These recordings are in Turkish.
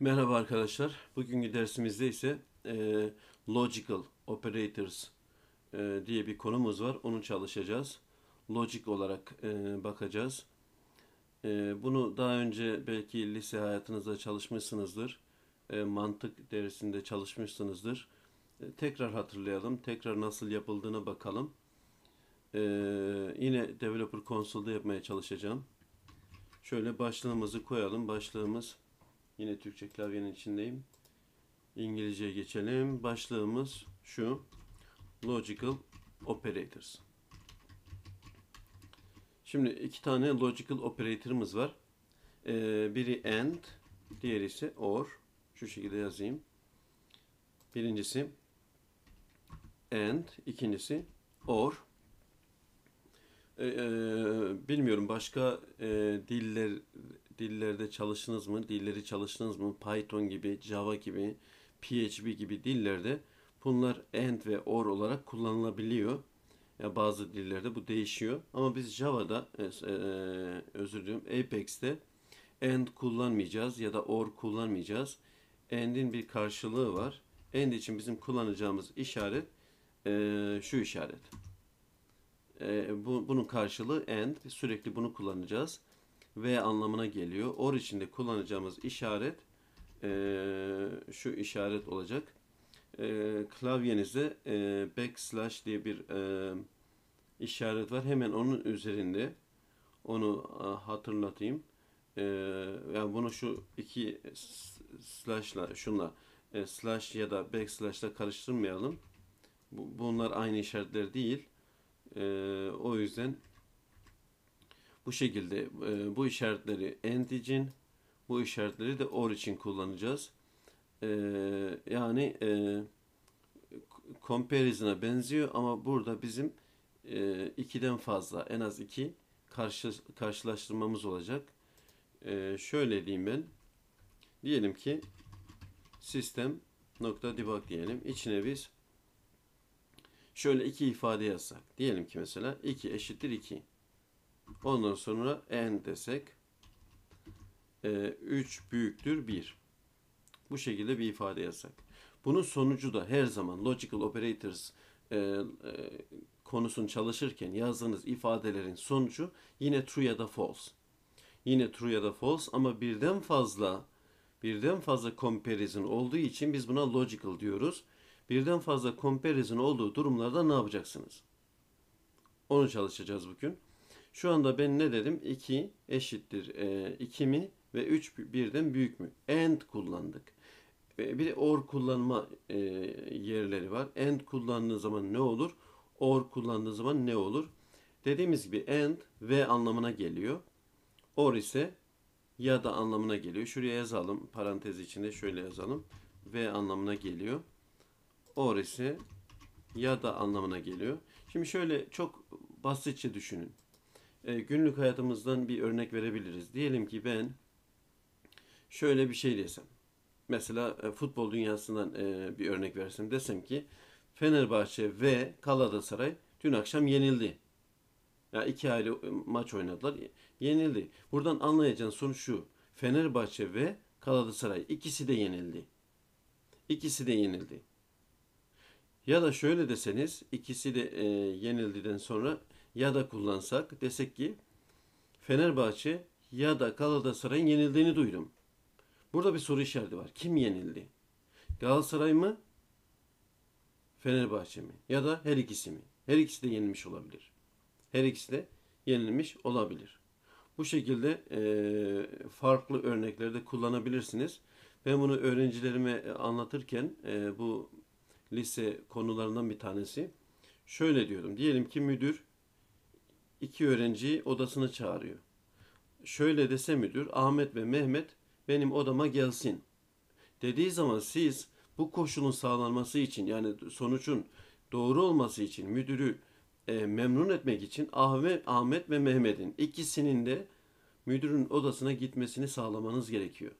Merhaba arkadaşlar. Bugünkü dersimizde ise e, Logical Operators e, diye bir konumuz var. Onu çalışacağız. Logic olarak e, bakacağız. E, bunu daha önce belki lise hayatınızda çalışmışsınızdır. E, mantık dersinde çalışmışsınızdır. E, tekrar hatırlayalım. Tekrar nasıl yapıldığına bakalım. E, yine Developer Console'da yapmaya çalışacağım. Şöyle başlığımızı koyalım. Başlığımız Yine Türkçe klavyenin içindeyim. İngilizceye geçelim. Başlığımız şu. Logical Operators. Şimdi iki tane logical operator'ımız var. Ee, biri AND, diğeri ise OR. Şu şekilde yazayım. Birincisi AND, ikincisi OR. Ee, e, bilmiyorum başka e, diller dillerde çalıştınız mı? Dilleri çalıştınız mı? Python gibi, Java gibi, PHP gibi dillerde bunlar and ve or olarak kullanılabiliyor. Ya bazı dillerde bu değişiyor. Ama biz Java'da e, e, özür diliyorum Apex'te and kullanmayacağız ya da or kullanmayacağız. And'in bir karşılığı var. And için bizim kullanacağımız işaret e, şu işaret. bu, bunun karşılığı and. Sürekli bunu kullanacağız. V anlamına geliyor. Or içinde kullanacağımız işaret e, şu işaret olacak. E, klavyenize e, backslash diye bir e, işaret var. Hemen onun üzerinde onu a, e, hatırlatayım. E, yani bunu şu iki slashla şunla e, slash ya da backslashla karıştırmayalım. Bu, bunlar aynı işaretler değil. E, o yüzden bu şekilde e, bu işaretleri end için, bu işaretleri de or için kullanacağız. E, yani e, comparison'a benziyor ama burada bizim e, ikiden fazla en az iki karşı, karşılaştırmamız olacak. E, şöyle diyeyim ben. Diyelim ki sistem nokta debug diyelim. İçine biz şöyle iki ifade yazsak. Diyelim ki mesela 2 eşittir 2. Ondan sonra n desek 3 e, büyüktür 1. Bu şekilde bir ifade yazsak. Bunun sonucu da her zaman logical operators e, e, konusunu çalışırken yazdığınız ifadelerin sonucu yine true ya da false. Yine true ya da false ama birden fazla birden fazla comparison olduğu için biz buna logical diyoruz. Birden fazla comparison olduğu durumlarda ne yapacaksınız? Onu çalışacağız bugün. Şu anda ben ne dedim? 2 eşittir e, mi ve 3 birden büyük mü? And kullandık. Bir de or kullanma e, yerleri var. And kullandığı zaman ne olur? Or kullandığı zaman ne olur? Dediğimiz gibi and ve anlamına geliyor. Or ise ya da anlamına geliyor. Şuraya yazalım. Parantez içinde şöyle yazalım. Ve anlamına geliyor. Or ise ya da anlamına geliyor. Şimdi şöyle çok basitçe düşünün. E, günlük hayatımızdan bir örnek verebiliriz. Diyelim ki ben şöyle bir şey desem. Mesela e, futbol dünyasından e, bir örnek versin desem ki Fenerbahçe ve Galatasaray dün akşam yenildi. Ya yani iki ayrı maç oynadılar. Yenildi. Buradan anlayacağın sonuç şu. Fenerbahçe ve Galatasaray ikisi de yenildi. İkisi de yenildi. Ya da şöyle deseniz ikisi de e, yenildiden sonra ya da kullansak desek ki Fenerbahçe ya da Galatasaray'ın yenildiğini duydum. Burada bir soru işareti var. Kim yenildi? Galatasaray mı? Fenerbahçe mi? Ya da her ikisi mi? Her ikisi de yenilmiş olabilir. Her ikisi de yenilmiş olabilir. Bu şekilde e, farklı örneklerde kullanabilirsiniz. Ben bunu öğrencilerime anlatırken e, bu lise konularından bir tanesi. Şöyle diyorum. Diyelim ki müdür iki öğrenciyi odasına çağırıyor. Şöyle dese müdür Ahmet ve Mehmet benim odama gelsin. Dediği zaman siz bu koşulun sağlanması için yani sonucun doğru olması için müdürü e, memnun etmek için Ahmet, Ahmet ve Mehmet'in ikisinin de müdürün odasına gitmesini sağlamanız gerekiyor.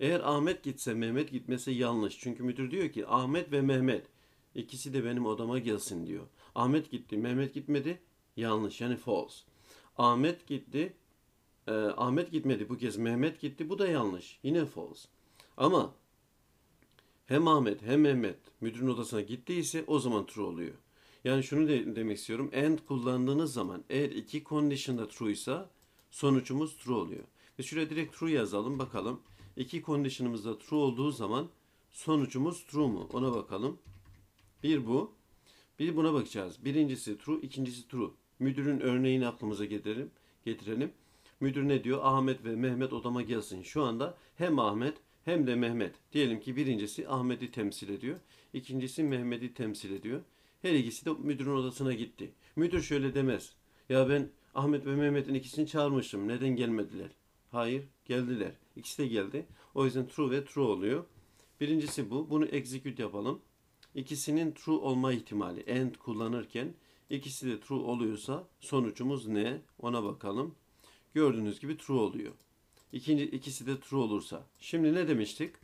Eğer Ahmet gitse Mehmet gitmese yanlış. Çünkü müdür diyor ki Ahmet ve Mehmet ikisi de benim odama gelsin diyor. Ahmet gitti, Mehmet gitmedi. Yanlış yani false. Ahmet gitti. E, Ahmet gitmedi bu kez. Mehmet gitti. Bu da yanlış. Yine false. Ama hem Ahmet hem Mehmet müdürün odasına gittiyse o zaman true oluyor. Yani şunu de, demek istiyorum. And kullandığınız zaman eğer iki condition da true ise sonucumuz true oluyor. Ve şuraya direkt true yazalım bakalım. İki conditionımızda true olduğu zaman sonucumuz true mu? Ona bakalım. Bir bu. Bir buna bakacağız. Birincisi true, ikincisi true. Müdürün örneğini aklımıza getirelim. getirelim. Müdür ne diyor? Ahmet ve Mehmet odama gelsin. Şu anda hem Ahmet hem de Mehmet. Diyelim ki birincisi Ahmet'i temsil ediyor. ikincisi Mehmet'i temsil ediyor. Her ikisi de müdürün odasına gitti. Müdür şöyle demez. Ya ben Ahmet ve Mehmet'in ikisini çağırmıştım. Neden gelmediler? Hayır, geldiler. İkisi de geldi. O yüzden true ve true oluyor. Birincisi bu. Bunu execute yapalım. İkisinin true olma ihtimali. And kullanırken İkisi de true oluyorsa sonucumuz ne? Ona bakalım. Gördüğünüz gibi true oluyor. İkinci, ikisi de true olursa. Şimdi ne demiştik?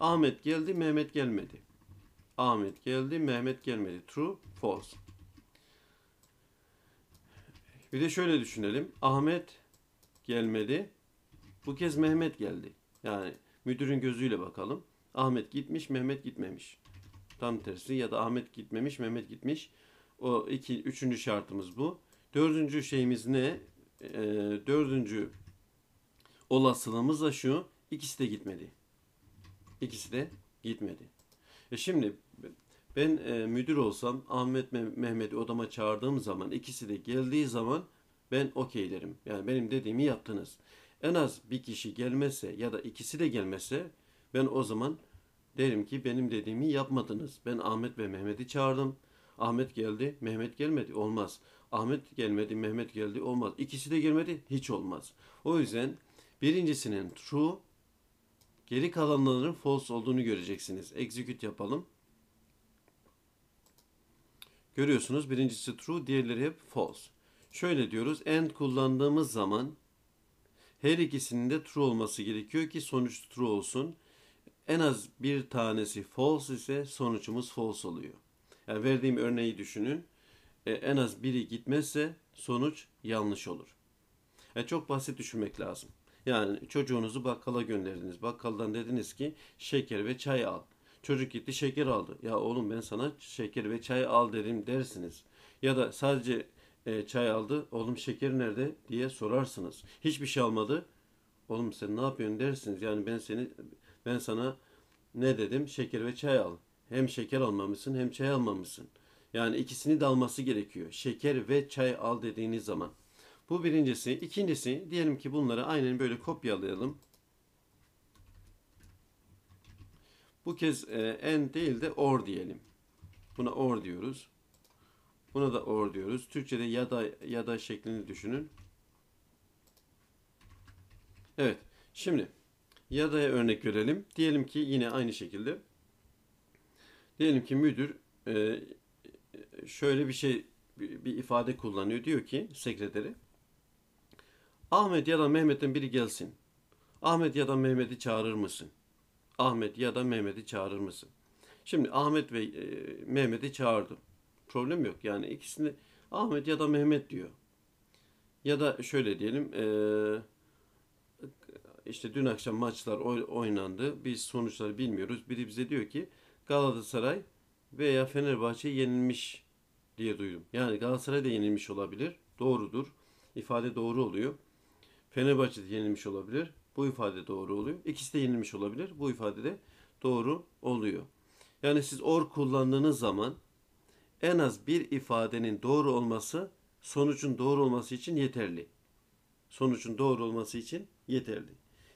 Ahmet geldi, Mehmet gelmedi. Ahmet geldi, Mehmet gelmedi. True, false. Bir de şöyle düşünelim. Ahmet gelmedi. Bu kez Mehmet geldi. Yani müdürün gözüyle bakalım. Ahmet gitmiş, Mehmet gitmemiş. Tam tersi ya da Ahmet gitmemiş, Mehmet gitmiş. O iki, üçüncü şartımız bu. Dördüncü şeyimiz ne? E, dördüncü olasılığımız da şu. İkisi de gitmedi. İkisi de gitmedi. E şimdi ben e, müdür olsam Ahmet Mehmet'i odama çağırdığım zaman ikisi de geldiği zaman ben okey derim. Yani benim dediğimi yaptınız. En az bir kişi gelmezse ya da ikisi de gelmezse ben o zaman derim ki benim dediğimi yapmadınız. Ben Ahmet ve Mehmet'i çağırdım. Ahmet geldi, Mehmet gelmedi. Olmaz. Ahmet gelmedi, Mehmet geldi. Olmaz. İkisi de gelmedi. Hiç olmaz. O yüzden birincisinin true, geri kalanların false olduğunu göreceksiniz. Execute yapalım. Görüyorsunuz birincisi true, diğerleri hep false. Şöyle diyoruz. And kullandığımız zaman her ikisinin de true olması gerekiyor ki sonuç true olsun. En az bir tanesi false ise sonuçumuz false oluyor. Yani verdiğim örneği düşünün. E, en az biri gitmezse sonuç yanlış olur. Yani e, çok basit düşünmek lazım. Yani çocuğunuzu bakkala gönderdiniz. Bakkaldan dediniz ki şeker ve çay al. Çocuk gitti şeker aldı. Ya oğlum ben sana şeker ve çay al dedim dersiniz. Ya da sadece e, çay aldı. Oğlum şeker nerede diye sorarsınız. Hiçbir şey almadı. Oğlum sen ne yapıyorsun dersiniz. Yani ben seni ben sana ne dedim? Şeker ve çay al. Hem şeker almamışsın hem çay almamışsın. Yani ikisini de alması gerekiyor. Şeker ve çay al dediğiniz zaman. Bu birincisi. İkincisi diyelim ki bunları aynen böyle kopyalayalım. Bu kez e, en değil de or diyelim. Buna or diyoruz. Buna da or diyoruz. Türkçe'de ya da ya da şeklini düşünün. Evet. Şimdi ya da örnek görelim. Diyelim ki yine aynı şekilde Diyelim ki müdür e, şöyle bir şey bir, ifade kullanıyor. Diyor ki sekreteri Ahmet ya da Mehmet'in biri gelsin. Ahmet ya da Mehmet'i çağırır mısın? Ahmet ya da Mehmet'i çağırır mısın? Şimdi Ahmet ve Mehmet'i çağırdım. Problem yok yani ikisini Ahmet ya da Mehmet diyor. Ya da şöyle diyelim e, işte dün akşam maçlar oynandı. Biz sonuçları bilmiyoruz. Biri bize diyor ki Galatasaray veya Fenerbahçe yenilmiş diye duydum. Yani Galatasaray da yenilmiş olabilir. Doğrudur. İfade doğru oluyor. Fenerbahçe de yenilmiş olabilir. Bu ifade doğru oluyor. İkisi de yenilmiş olabilir. Bu ifade de doğru oluyor. Yani siz or kullandığınız zaman en az bir ifadenin doğru olması sonucun doğru olması için yeterli. Sonucun doğru olması için yeterli.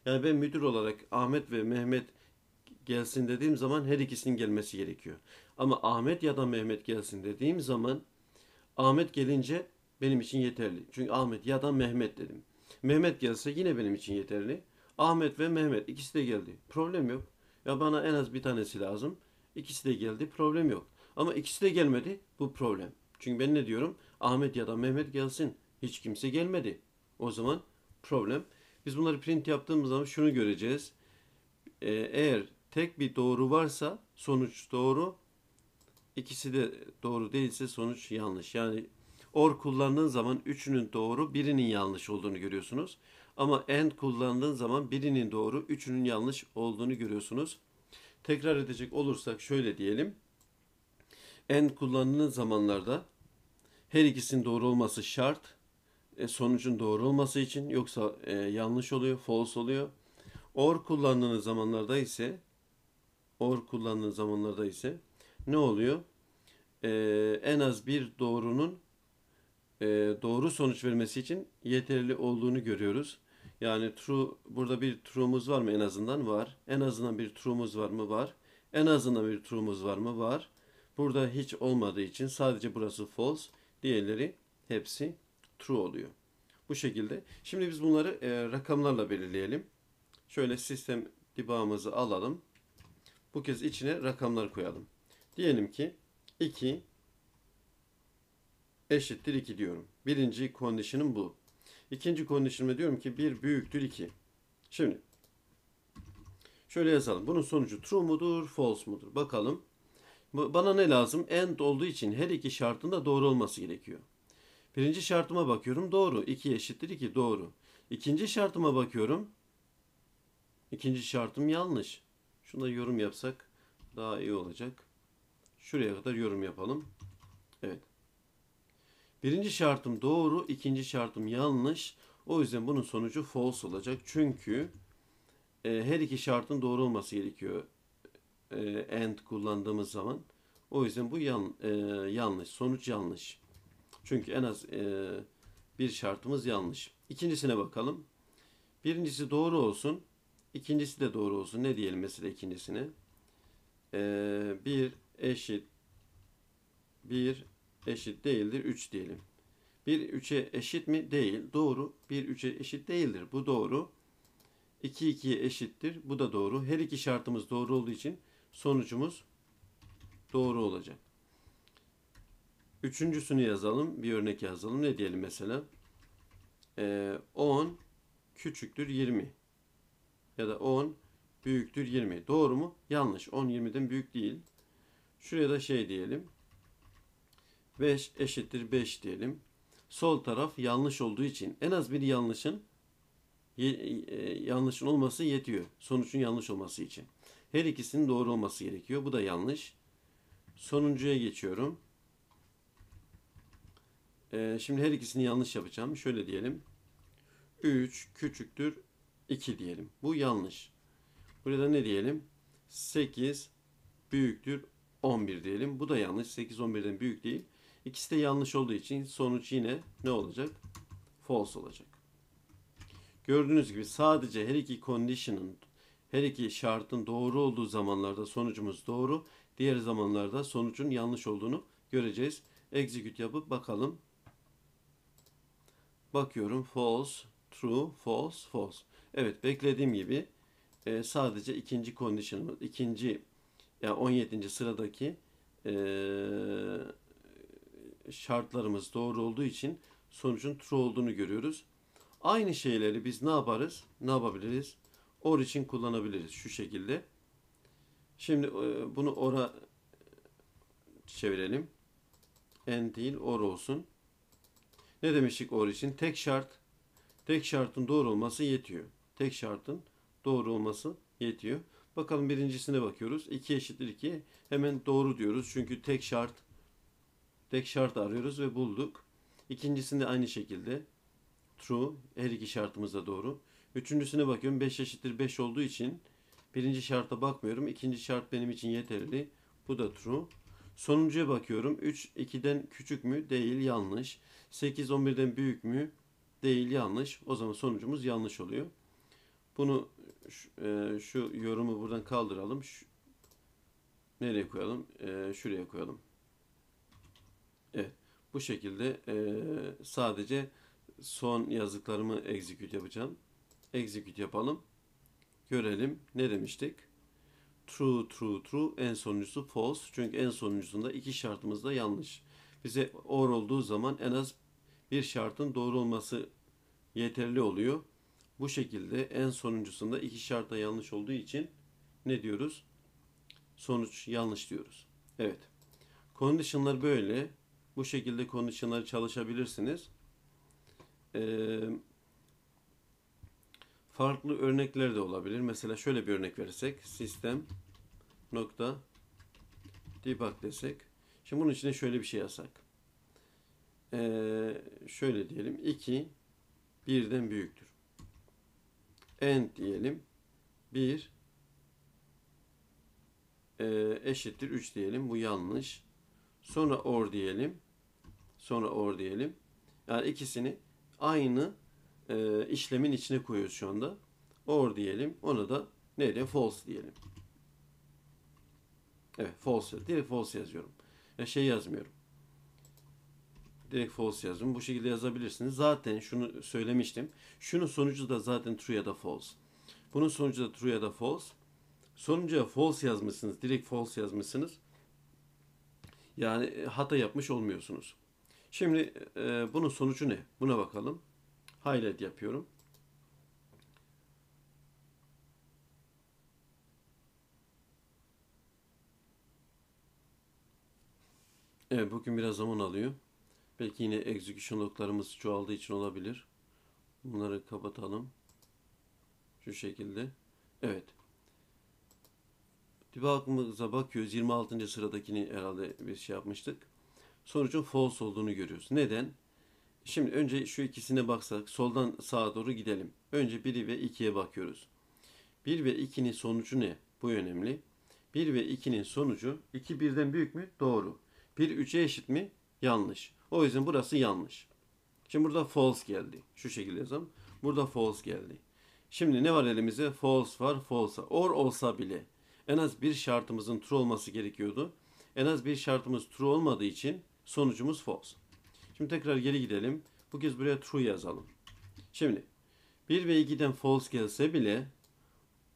Yani ben müdür olarak Ahmet ve Mehmet gelsin dediğim zaman her ikisinin gelmesi gerekiyor. Ama Ahmet ya da Mehmet gelsin dediğim zaman Ahmet gelince benim için yeterli. Çünkü Ahmet ya da Mehmet dedim. Mehmet gelse yine benim için yeterli. Ahmet ve Mehmet ikisi de geldi. Problem yok. Ya bana en az bir tanesi lazım. İkisi de geldi. Problem yok. Ama ikisi de gelmedi. Bu problem. Çünkü ben ne diyorum? Ahmet ya da Mehmet gelsin. Hiç kimse gelmedi. O zaman problem. Biz bunları print yaptığımız zaman şunu göreceğiz. Ee, eğer tek bir doğru varsa sonuç doğru. İkisi de doğru değilse sonuç yanlış. Yani or kullandığın zaman üçünün doğru, birinin yanlış olduğunu görüyorsunuz. Ama and kullandığın zaman birinin doğru, üçünün yanlış olduğunu görüyorsunuz. Tekrar edecek olursak şöyle diyelim. And kullanılan zamanlarda her ikisinin doğru olması şart. E, sonucun doğru olması için yoksa e, yanlış oluyor, false oluyor. Or kullandığınız zamanlarda ise or kullanılan zamanlarda ise ne oluyor? Ee, en az bir doğrunun e, doğru sonuç vermesi için yeterli olduğunu görüyoruz. Yani true burada bir true'muz var mı en azından var. En azından bir true'muz var mı var. En azından bir true'muz var mı var. Burada hiç olmadığı için sadece burası false. Diğerleri hepsi true oluyor. Bu şekilde. Şimdi biz bunları e, rakamlarla belirleyelim. Şöyle sistem dibağımızı alalım. Bu kez içine rakamlar koyalım. Diyelim ki 2 eşittir 2 diyorum. Birinci condition'ım bu. İkinci condition'ıma diyorum ki 1 büyüktür 2. Şimdi şöyle yazalım. Bunun sonucu true mudur, false mudur? Bakalım. Bana ne lazım? And olduğu için her iki şartın da doğru olması gerekiyor. Birinci şartıma bakıyorum. Doğru. 2 eşittir 2. Doğru. İkinci şartıma bakıyorum. İkinci şartım yanlış. Şuna yorum yapsak daha iyi olacak. Şuraya kadar yorum yapalım. Evet. Birinci şartım doğru, ikinci şartım yanlış. O yüzden bunun sonucu false olacak. Çünkü e, her iki şartın doğru olması gerekiyor. E, and kullandığımız zaman. O yüzden bu yan, e, yanlış. Sonuç yanlış. Çünkü en az e, bir şartımız yanlış. İkincisine bakalım. Birincisi doğru olsun. İkincisi de doğru olsun. Ne diyelim mesela ikincisine? Ee, 1 eşit bir eşit değildir 3 diyelim. Bir 3'e eşit mi? Değil. Doğru. Bir 3'e eşit değildir. Bu doğru. 2 2'ye eşittir. Bu da doğru. Her iki şartımız doğru olduğu için sonucumuz doğru olacak. Üçüncüsünü yazalım. Bir örnek yazalım. Ne diyelim mesela? Ee, 10 küçüktür 20 ya da 10 büyüktür 20. Doğru mu? Yanlış. 10 20'den büyük değil. Şuraya da şey diyelim. 5 eşittir 5 diyelim. Sol taraf yanlış olduğu için en az bir yanlışın e, yanlışın olması yetiyor. Sonucun yanlış olması için. Her ikisinin doğru olması gerekiyor. Bu da yanlış. Sonuncuya geçiyorum. Ee, şimdi her ikisini yanlış yapacağım. Şöyle diyelim. 3 küçüktür 2 diyelim. Bu yanlış. Burada ne diyelim? 8 büyüktür 11 diyelim. Bu da yanlış. 8 11'den büyük değil. İkisi de yanlış olduğu için sonuç yine ne olacak? False olacak. Gördüğünüz gibi sadece her iki condition'ın her iki şartın doğru olduğu zamanlarda sonucumuz doğru. Diğer zamanlarda sonucun yanlış olduğunu göreceğiz. Execute yapıp bakalım. Bakıyorum false, true, false, false. Evet beklediğim gibi e, sadece ikinci condition'ımız, ikinci yani 17. sıradaki e, şartlarımız doğru olduğu için sonucun true olduğunu görüyoruz. Aynı şeyleri biz ne yaparız? Ne yapabiliriz? Or için kullanabiliriz şu şekilde. Şimdi e, bunu or'a çevirelim. N değil or olsun. Ne demiştik or için? Tek şart, tek şartın doğru olması yetiyor. Tek şartın doğru olması yetiyor. Bakalım birincisine bakıyoruz. 2 eşittir 2. Hemen doğru diyoruz. Çünkü tek şart tek şart arıyoruz ve bulduk. İkincisinde aynı şekilde true. Her iki şartımız da doğru. Üçüncüsüne bakıyorum. 5 eşittir 5 olduğu için birinci şarta bakmıyorum. İkinci şart benim için yeterli. Bu da true. Sonuncuya bakıyorum. 3 2'den küçük mü? Değil. Yanlış. 8 11'den büyük mü? Değil. Yanlış. O zaman sonucumuz yanlış oluyor. Bunu e, şu yorumu buradan kaldıralım. Şu, nereye koyalım? E, şuraya koyalım. Evet. Bu şekilde e, sadece son yazıklarımı execute yapacağım. Execute yapalım. Görelim. Ne demiştik? True, true, true. En sonuncusu false. Çünkü en sonuncusunda iki şartımız da yanlış. Bize or olduğu zaman en az bir şartın doğru olması yeterli oluyor. Bu şekilde en sonuncusunda iki şart da yanlış olduğu için ne diyoruz? Sonuç yanlış diyoruz. Evet. Condition'lar böyle. Bu şekilde condition'ları çalışabilirsiniz. Ee, farklı örnekler de olabilir. Mesela şöyle bir örnek verirsek. Sistem nokta debug desek. Şimdi bunun içine şöyle bir şey yazsak. Ee, şöyle diyelim. 2 birden büyüktür n diyelim 1 e, eşittir 3 diyelim. Bu yanlış. Sonra or diyelim. Sonra or diyelim. Yani ikisini aynı e, işlemin içine koyuyoruz şu anda. Or diyelim. Ona da ne diye False diyelim. Evet false. diye false yazıyorum. Ya şey yazmıyorum direkt false yazdım. Bu şekilde yazabilirsiniz. Zaten şunu söylemiştim. Şunun sonucu da zaten true ya da false. Bunun sonucu da true ya da false. Sonuca false yazmışsınız. Direkt false yazmışsınız. Yani e, hata yapmış olmuyorsunuz. Şimdi e, bunun sonucu ne? Buna bakalım. Highlight yapıyorum. Evet bugün biraz zaman alıyor. Belki yine execution loglarımız çoğaldığı için olabilir. Bunları kapatalım. Şu şekilde. Evet. Debug'ımıza bakıyoruz. 26. sıradakini herhalde bir şey yapmıştık. Sonucun false olduğunu görüyoruz. Neden? Şimdi önce şu ikisine baksak soldan sağa doğru gidelim. Önce 1'i ve 2'ye bakıyoruz. 1 ve 2'nin sonucu ne? Bu önemli. 1 ve 2'nin sonucu 2 birden büyük mü? Doğru. 1 3'e eşit mi? Yanlış. O yüzden burası yanlış. Şimdi burada false geldi. Şu şekilde yazalım. Burada false geldi. Şimdi ne var elimizde? False var, false. Or olsa bile en az bir şartımızın true olması gerekiyordu. En az bir şartımız true olmadığı için sonucumuz false. Şimdi tekrar geri gidelim. Bu kez buraya true yazalım. Şimdi 1 ve 2'den false gelse bile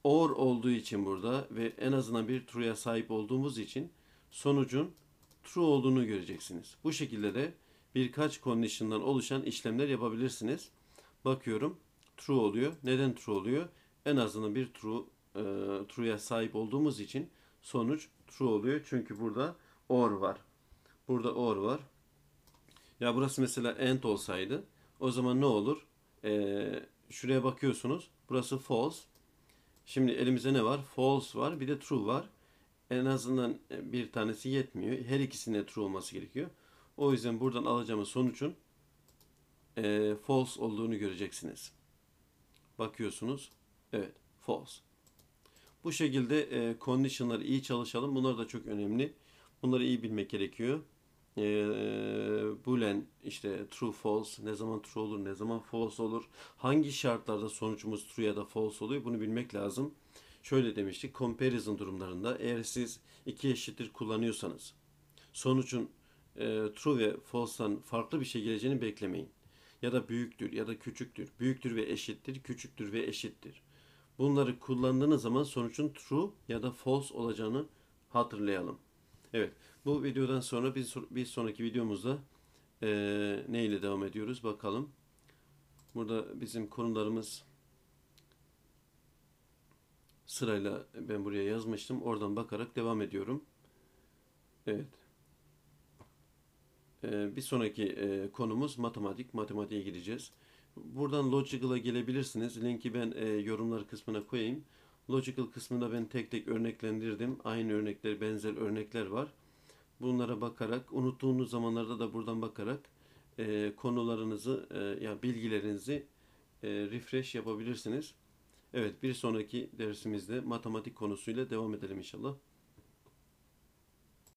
or olduğu için burada ve en azından bir true'ya sahip olduğumuz için sonucun true olduğunu göreceksiniz. Bu şekilde de birkaç condition'dan oluşan işlemler yapabilirsiniz. Bakıyorum true oluyor. Neden true oluyor? En azından bir true e, true'ya sahip olduğumuz için sonuç true oluyor. Çünkü burada or var. Burada or var. Ya burası mesela end olsaydı o zaman ne olur? Ee, şuraya bakıyorsunuz. Burası false. Şimdi elimizde ne var? False var. Bir de true var. En azından bir tanesi yetmiyor. Her ikisinin de true olması gerekiyor. O yüzden buradan alacağımız sonucun e, false olduğunu göreceksiniz. Bakıyorsunuz. Evet false. Bu şekilde e, condition'ları iyi çalışalım. Bunlar da çok önemli. Bunları iyi bilmek gerekiyor. E, boolean işte true false ne zaman true olur ne zaman false olur. Hangi şartlarda sonucumuz true ya da false oluyor bunu bilmek lazım. Şöyle demiştik comparison durumlarında eğer siz iki eşittir kullanıyorsanız sonucun e, true ve false'tan farklı bir şey geleceğini beklemeyin. Ya da büyüktür ya da küçüktür. Büyüktür ve eşittir, küçüktür ve eşittir. Bunları kullandığınız zaman sonucun true ya da false olacağını hatırlayalım. Evet, bu videodan sonra bir, bir sonraki videomuzda e, ne ile devam ediyoruz bakalım. Burada bizim konularımız sırayla ben buraya yazmıştım. Oradan bakarak devam ediyorum. Evet. Ee, bir sonraki e, konumuz matematik. Matematiğe gideceğiz. Buradan Logical'a gelebilirsiniz. Linki ben e, yorumlar kısmına koyayım. Logical kısmında ben tek tek örneklendirdim. Aynı örnekler, benzer örnekler var. Bunlara bakarak, unuttuğunuz zamanlarda da buradan bakarak e, konularınızı, yani bilgilerinizi refresh yapabilirsiniz. Evet, bir sonraki dersimizde matematik konusuyla devam edelim inşallah.